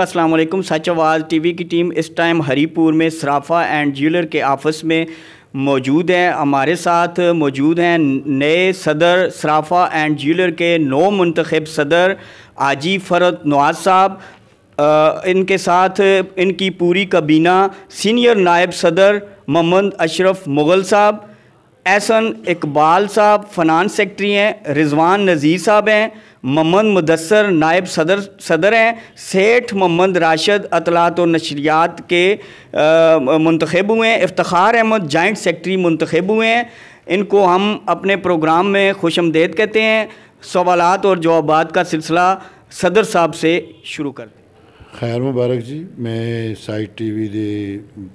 असलकम Sach Awaz T V की team इस टाइम हरीपुर में सराफा एंड ज्वेलर के ऑफिस में मौजूद हैं हमारे साथ मौजूद हैं नए सदर सराफा एंड ज्वेलर के नौ मंतखब सदर आजी फरत नवाज साहब इनके साथ इनकी पूरी कबीना सीनियर नायब सदर मोहम्मद अशरफ मुग़ल साहब एहसन इकबाल साहब फनान सेक्रटरी हैं रिजवान नज़ीर साहब हैं मोहम्मद मुदसर नायब सदर सदर हैं सेठ मोहम्मद राशद अतलात और नशरियात के मंतखब हुए हैं इफ्तार अहमद जॉइंट सेक्रटरी मंतखब हुए हैं इनको हम अपने प्रोग्राम में खुश कहते हैं सवालत और जवाब का सिलसिला सदर साहब से शुरू करते हैं खैर मुबारक जी मैं साइट टी वी के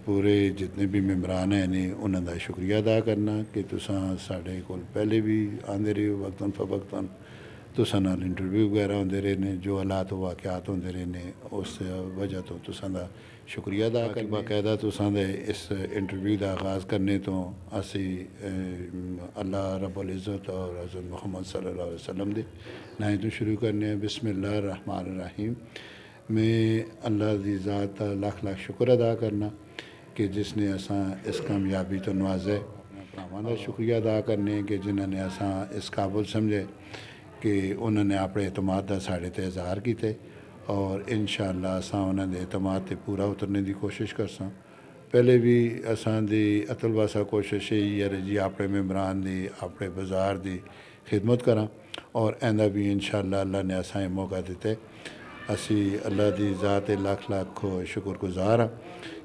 पूरे जितने भी मैंबरान हैं उन्होंने शुक्रिया अदा करना कि ते को पहले भी आते रहे वक्तन फवक्तन तो साल इंटरव्यू वगैरह आते रहे ने जो हालात वाकयात होंगे रहे ने उस वजह तो तुक्रिया अदा कर बायदा तो तसाद इस इंटरव्यू का आगाज करने तो असी अल्लाह रबुल इज़त और हजर मुहम्मद सल्ला वसलम के नाए तो शुरू करने बिस्मिल्लाह रहमान रहीम में अल्लाह की ज़ात लख लख शुक्र अदा करना कि जिसने असा इस कामयाबी तो नवाजे भावों का शुक्रिया अदा करने कि जिन्होंने असा इस काबुल समझे कि उन्होंने अपने इतमाद का साढ़े तो इजहार और इन शाला असा उन्होंने इतमाद से पूरा उतरने की कोशिश स पहले भी असादी अतुल वासा कोशिश यही है जी अपने मैंबरान की अपने बाजार की खिदमत करा और भी इन शाला अल्लाह ने असा मौका दिता असी अल्लाह की जात लख लख शुक्रगुजार हाँ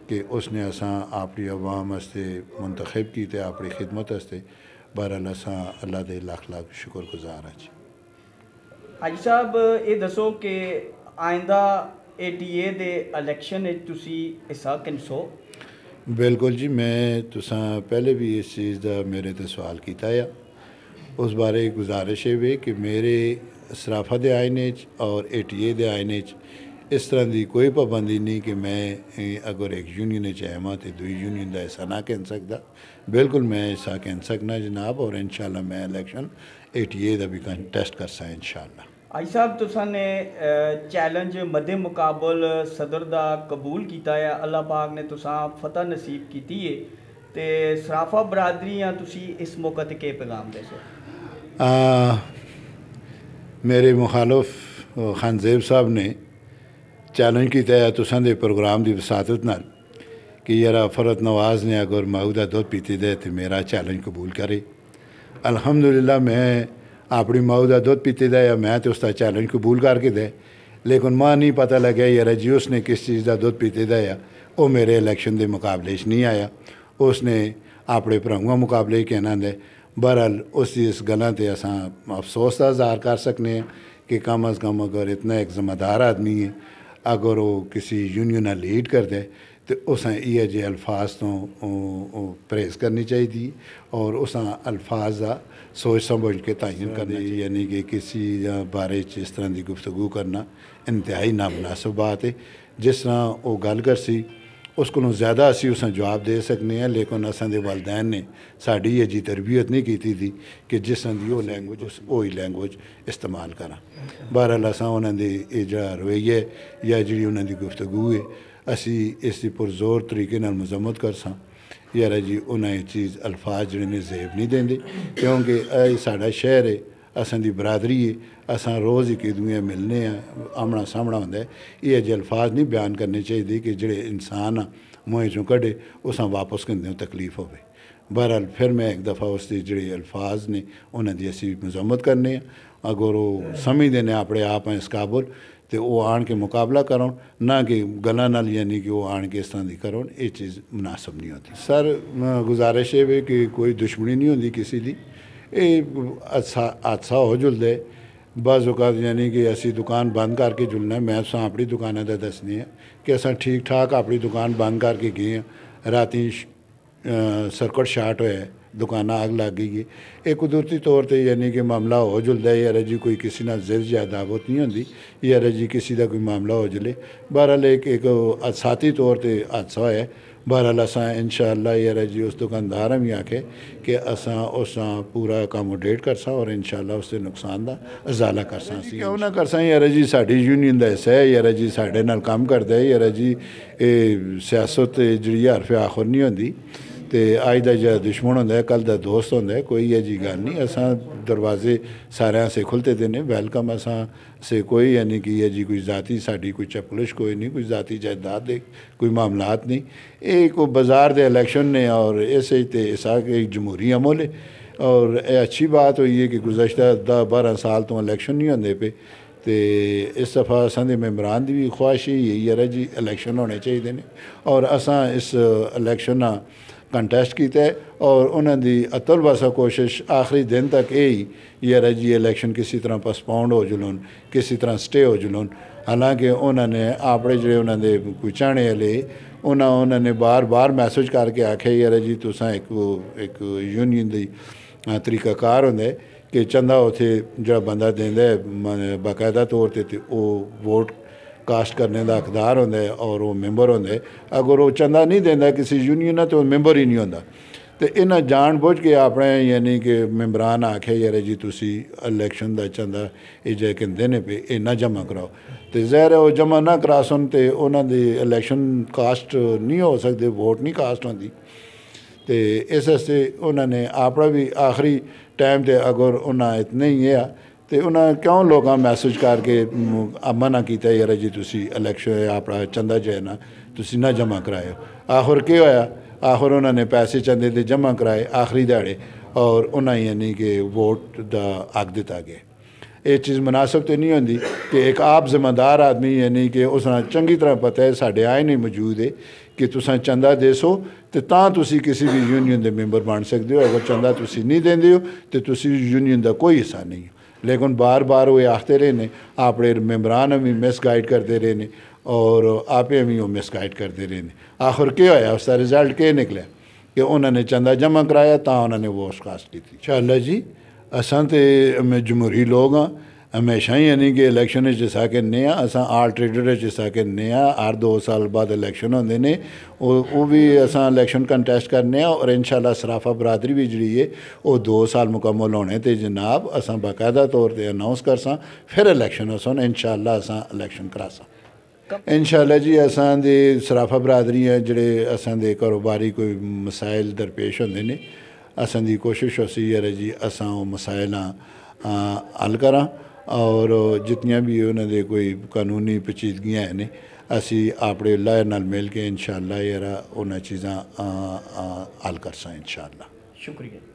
कि उसने असा अपनी आवाम वास्ते मुंतखब की ते अपनी खिदमत वास्ते बहरहाल असा अल्लाह के लख लख शुक्रगुजार हाँ जी हाँ जी साहब ये दसो कि आइंदा A T A they election हिस्सा किनसो बिल्कुल जी मैं तुसा पहले भी इस चीज़ का मेरे तो सवाल किया उस बारे गुजारिश है कि मेरे ਸਰਾਫਾ ਦੇ ਆਏ ਨੇ ਔਰ ਏਟੀਏ ਦੇ ਆਏ ਨੇ ਇਸ ਤਰ੍ਹਾਂ ਦੀ ਕੋਈ ਪਾਬੰਦੀ ਨਹੀਂ ਕਿ ਮੈਂ ਅਗਰ ਇੱਕ ਯੂਨੀਅਨ ਵਿੱਚ ਆਵਾਂ ਤੇ ਦੂਜੀ ਯੂਨੀਅਨ ਦਾ ਐਸਾ ਨਾ ਕਹਿ ਸਕਦਾ ਬਿਲਕੁਲ ਮੈਂ ਐਸਾ ਕਹਿ ਸਕਣਾ ਜਨਾਬ ਔਰ ਇਨਸ਼ਾਅੱਲਾ ਮੈਂ ਇਲੈਕਸ਼ਨ ਏਟੀਏ ਦਾ ਵੀ ਕੰਟੈਸਟ ਕਰ ਸਾਂ ਇਨਸ਼ਾਅੱਲਾ आई साहब तुसाने चैलेंज मदे मुकाबल सदर का कबूल किया है अल्लाह पाक ने तुसा फतह नसीब की है तो सराफा बरादरी या तुसी इस मौके के पैगाम दे सो मेरे मुखालफ खान साहब ने चैलेंज किया तो संदे प्रोग्राम की वसादत न कि यार फरत नवाज ने अगर माऊ का दुध पीते दे तो मेरा चैलेंज कबूल करे अलहमदुल्ला मैं अपनी माऊ का दुध पीते दे या मैं तो उसका चैलेंज कबूल करके दे लेकिन माँ नहीं पता लगे यार जी उसने किस चीज़ का दुध पीते दे या वह मेरे इलेक्शन के मुकाबले नहीं आया उसने अपने भ्राऊ मुकाबले कहना दे बहरहाल उस इस गलत अस अफ़सोस का इज़हार कर सकने कि कम अज़ कम अगर इतना एक जिम्मेदार आदमी है अगर वो किसी यूनियन लीड कर दे तो उस इ'यै अल्फाज तो परहेज करनी चाहिए और उस अल्फाज का सोच समझ के तयन हाँ करना यानी कि किसी बारे च इस तरह की गुफ्तगु करना इंतहाई नामनासिब बात है जिस तरह गल कर सी उस को ज़्यादा असं उस जवाब दे सकते हैं लेकिन असद वालदेन ने साड़ी अजी तरबीयत नहीं की थी थी कि जिस लैंगुएज उस उ लैंग्वेज इस्तेमाल करा बहरहाल असा उन्होंने ये जो रवैये या जी उन्होंने गुफ्तगु है असी इस पुरजोर तरीके मजम्मत कर स यार जी उन्हें चीज़ अल्फाज जेब नहीं देंगे क्योंकि साढ़ा शहर है असांजी बरादरी है अस रोज़ एक दुए मिलने आमना सामना होंगे ये एह् अल्फाज नहीं बयान करने चाहिए कि जेह्ड़े इंसान आ मुहे चो कड़े उस वापस हो तकलीफ हो बहरहाल फिर मैं एक दफा उसके जो अल्फाज ने उन्हें दी असी मजम्मत करने अगर वो समझते हैं अपने आप हैं इस काबुल तो वह आन के मुकाबला करो ना कि गलों नाल यानी कि वह आन के इस तरह की करो ये चीज़ मुनासिब नहीं होती सर गुजारिश है कि कोई दुश्मनी नहीं होती किसी की ये हादसा अच्छा, अच्छा हो जुलते बाजात यानी कि असी दुकान बंद करके जुलना मैं तो अपनी दुकान से तो दसनी है कि अस ठीक ठाक अपनी दुकान बंद करके गए रात सर्कट शार्ट हो दुकान अग लग गई है एक कुदरती तौर पर यानी कि मामला हो जुलता यार जी कोई किसी ना जिद ज्यादा बहुत नहीं होंगी यार जी किसी का कोई मामला हो जुले बहरहाल एक एक साथी तौर पर हादसा होया बहरहाल अस इनशाला यार जी उस दुकानदार भी आके कि अस उस पूरा अकोमोडेट कर सर इनशाला उस नुकसान का अजाला कर सी ना कर सर जी सा यूनियन का हिस्सा है यार जी साढ़े नाम करते यार जी सियासत जी हर फिर आखिर नहीं होंगी तो अज का जो दुश्मन होंगे कल का दोस्त होंगे कोई यह जी गल नहीं असा दरवाजे सारे से खुलते देने वेलकम असा से कोई यानी कि यह जी कोई जाति साई कोई चपलिश कोई नहीं कोई जाति जायदाद के कोई मामलात नहीं ये बाजार के इलैक्शन ने और इस जमहूरी अमल है और अच्छी बात हुई है कि गुजशत दस बारह साल तो इलैक्शन नहीं होंगे पे तो इस दफा असा मैंबरान की भी ख्वाहिश यही है जी इलैक्शन होने चाहिए ने और असा इस इलैक्शन कंटेस्ट किया और उन्होंने अतुल कोशिश आखिरी दिन तक यही यार जी इलेक्शन किसी तरह पोस्टपोन्ड हो जुलून किसी तरह स्टे हो जुलून हालांकि उन्होंने अपने जो उन्होंने चाने वाले उन्होंने उन्होंने बार बार मैसेज करके आख्या यार जी तुसा एक एक यूनियन दरीकाकार होंगे कि चंदा उ जो बंदा देंदा बाकायदा तौर पर वोट कास्ट करने का अखदार होंगे और ओह् मैंबर होंगे अगर वह चंदा नहीं देता किसी यूनियन तो मैंबर ही नहीं तो इन्हें जान बुझ के अपने यानी कि मैंबरान आखे यार जी तुम इलेक्शन का चंदा ये जे ने पे ये ना जमा कराओ तो जहर वो जमा ना करा सुन तो उन्होंने इलेक्शन कास्ट नहीं हो सकते वोट नहीं कास्ट होती तो इस वास्ते उन्होंने ने अपना भी आखिरी टाइम तो अगर उन्हें इतना ही है ਤੇ ਉਹਨਾਂ ਕਿਉਂ ਲੋਕਾਂ ਮੈਸੇਜ ਕਰਕੇ ਨਾ ਕੀਤਾ ਯਾਰ ਜੀ ਤੁਸੀਂ ਇਲੈਕਸ਼ਨ ਆਪਣਾ ਚੰਦਾ ਜੇ ਨਾ ਤੁਸੀਂ ਨਾ ਜਮਾ ਕਰਾਇਓ ਆਖਰ ਕੀ ਹੋਇਆ ਆਖਰ ਉਹਨਾਂ ਨੇ ਪੈਸੇ ਚੰਦੇ ਦੇ ਜਮਾ ਕਰਾਏ ਆਖਰੀ ਦਿਹਾੜੇ ਔਰ ਉਹਨਾਂ ਯਾਨੀ ਕਿ ਵੋਟ ਦਾ ਆਗ ਦਿੱਤਾ ਗਿਆ ਇਹ ਚੀਜ਼ ਮناسب ਤੇ ਨਹੀਂ ਹੁੰਦੀ ਕਿ ਇੱਕ ਆਪ ਜ਼ਿੰਮੇਦਾਰ ਆਦਮੀ ਯਾਨੀ ਕਿ ਉਸ ਨੂੰ ਚੰਗੀ ਤਰ੍ਹਾਂ ਪਤਾ ਹੈ ਸਾਡੇ ਆਏ ਨਹੀਂ ਮੌਜੂਦ ਹੈ ਕਿ ਤੁਸੀਂ ਚੰਦਾ ਦੇਸੋ ਤੇ ਤਾਂ ਤੁਸੀਂ ਕਿਸੇ ਵੀ ਯੂਨੀਅਨ ਦੇ ਮੈਂਬਰ ਬਣ ਸਕਦੇ ਹੋ ਅਗਰ ਚੰਦਾ ਤੁਸੀਂ ਨਹੀਂ ਦਿੰਦੇ ਹੋ ਤੇ ਤੁਸੀਂ ਯੂਨੀਅਨ ਦਾ ਕੋਈ ਹਿੱਸਾ ਨਹੀਂ लेकिन बार बार वे आखते रहे न अपने मैम्बरान बी मिसगाइड करते रेह् और आप भी वो मिसगाइड करते रहे आखिर आखर केह् उसका रिजल्ट के निकलिया कि उन्होंने चंदा जमा कराया तो उन्होंने वोट कास्ट कीती इंशाल्लाह जी तो मैं जमहूरी लोग हाँ हमेशा ही यानी कि इलेक्शन जिसा साके ने असां आल्टरनेटिव च साके ने हर दो साल बाद इलैक्शन होंदे ने ओह् बी असां इलैक्शन कंटेस्ट करने आं और इंशाल्लाह सराफा बरादरी भी जी दो साल मुकम्मल होने ते जनाब असां बाकायदा तौर पर अनाउंस कर करसां फिर इलैक्शन असन इंशाल्लाह इलेक्शन करा करासां इनशाला जी असांजे सराफा बरादरी है जेह्ड़े असांदे कारोबारी कोई मसाइल दरपेश होंदे न असांजी कोशिश होसी ऐ जी असां मसाइल हल करा ਔਰ ਜਿਤਨੀਆਂ ਵੀ ਉਹਨਾਂ ਦੇ ਕੋਈ ਕਾਨੂੰਨੀ ਹੈ ਨੇ ਅਸੀਂ ਆਪਣੇ ਲਾਇਰ ਨਾਲ ਮਿਲ ਕੇ ਇਨਸ਼ਾਅੱਲਾ ਯਾਰਾ ਉਹਨਾਂ ਚੀਜ਼ਾਂ ਹੱਲ ਕਰ ਸਾਂ ਇਨਸ਼ਾਅੱਲਾ ਸ਼ੁਕਰੀਆ